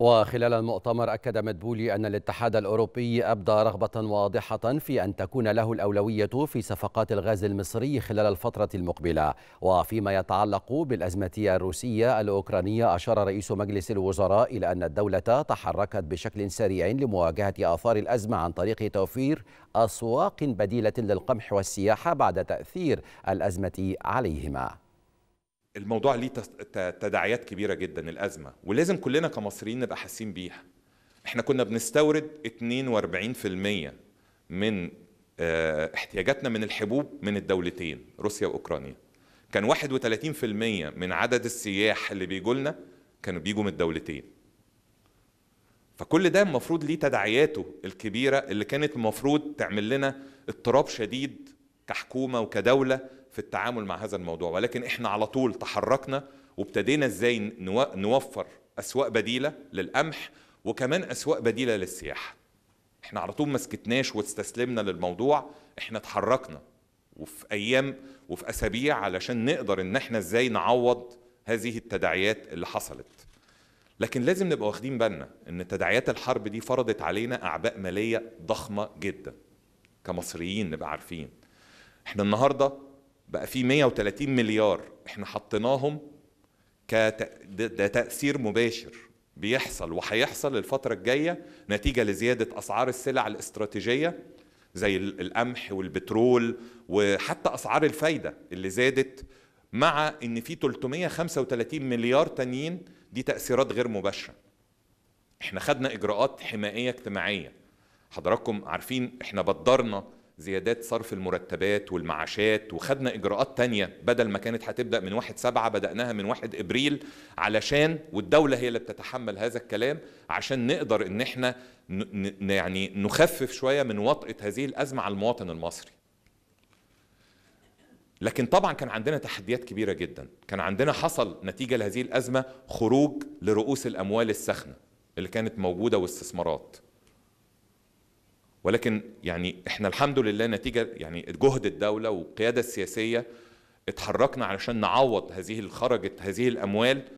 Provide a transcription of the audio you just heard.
وخلال المؤتمر أكد مدبولي أن الاتحاد الأوروبي أبدى رغبة واضحة في أن تكون له الأولوية في صفقات الغاز المصري خلال الفترة المقبلة وفيما يتعلق بالأزمة الروسية الأوكرانية أشار رئيس مجلس الوزراء إلى أن الدولة تحركت بشكل سريع لمواجهة آثار الأزمة عن طريق توفير أسواق بديلة للقمح والسياحة بعد تأثير الأزمة عليهما الموضوع ليه تداعيات كبيرة جدا الأزمة ولازم كلنا كمصريين نبقى حاسين بيها احنا كنا بنستورد 42% من آه، احتياجاتنا من الحبوب من الدولتين روسيا وأوكرانيا كان 31% من عدد السياح اللي بيجوا لنا كانوا بيجوا من الدولتين فكل ده المفروض ليه تداعياته الكبيرة اللي كانت المفروض تعمل لنا اضطراب شديد كحكومه وكدوله في التعامل مع هذا الموضوع ولكن احنا على طول تحركنا وابتدينا ازاي نوفر اسواق بديله للقمح وكمان اسواق بديله للسياحه احنا على طول ما سكتناش واستسلمنا للموضوع احنا اتحركنا وفي ايام وفي اسابيع علشان نقدر ان احنا ازاي نعوض هذه التداعيات اللي حصلت لكن لازم نبقى واخدين بالنا ان تداعيات الحرب دي فرضت علينا اعباء ماليه ضخمه جدا كمصريين نبقى عارفين احنا النهارده بقى في 130 مليار احنا حطيناهم كت... ده تاثير مباشر بيحصل وهيحصل الفتره الجايه نتيجه لزياده اسعار السلع الاستراتيجيه زي القمح والبترول وحتى اسعار الفايده اللي زادت مع ان في 335 مليار تانيين دي تاثيرات غير مباشره احنا خدنا اجراءات حمائيه اجتماعيه حضراتكم عارفين احنا بدرنا زيادات صرف المرتبات والمعاشات وخدنا إجراءات تانية بدل ما كانت هتبدأ من واحد سبعة بدأناها من واحد إبريل علشان والدولة هي اللي بتتحمل هذا الكلام عشان نقدر إن إحنا يعني نخفف شوية من وطئة هذه الأزمة على المواطن المصري لكن طبعا كان عندنا تحديات كبيرة جدا كان عندنا حصل نتيجة لهذه الأزمة خروج لرؤوس الأموال السخنة اللي كانت موجودة واستثمارات ولكن يعني احنا الحمد لله نتيجه يعني جهد الدوله والقياده السياسيه اتحركنا علشان نعوض هذه الخرجة هذه الاموال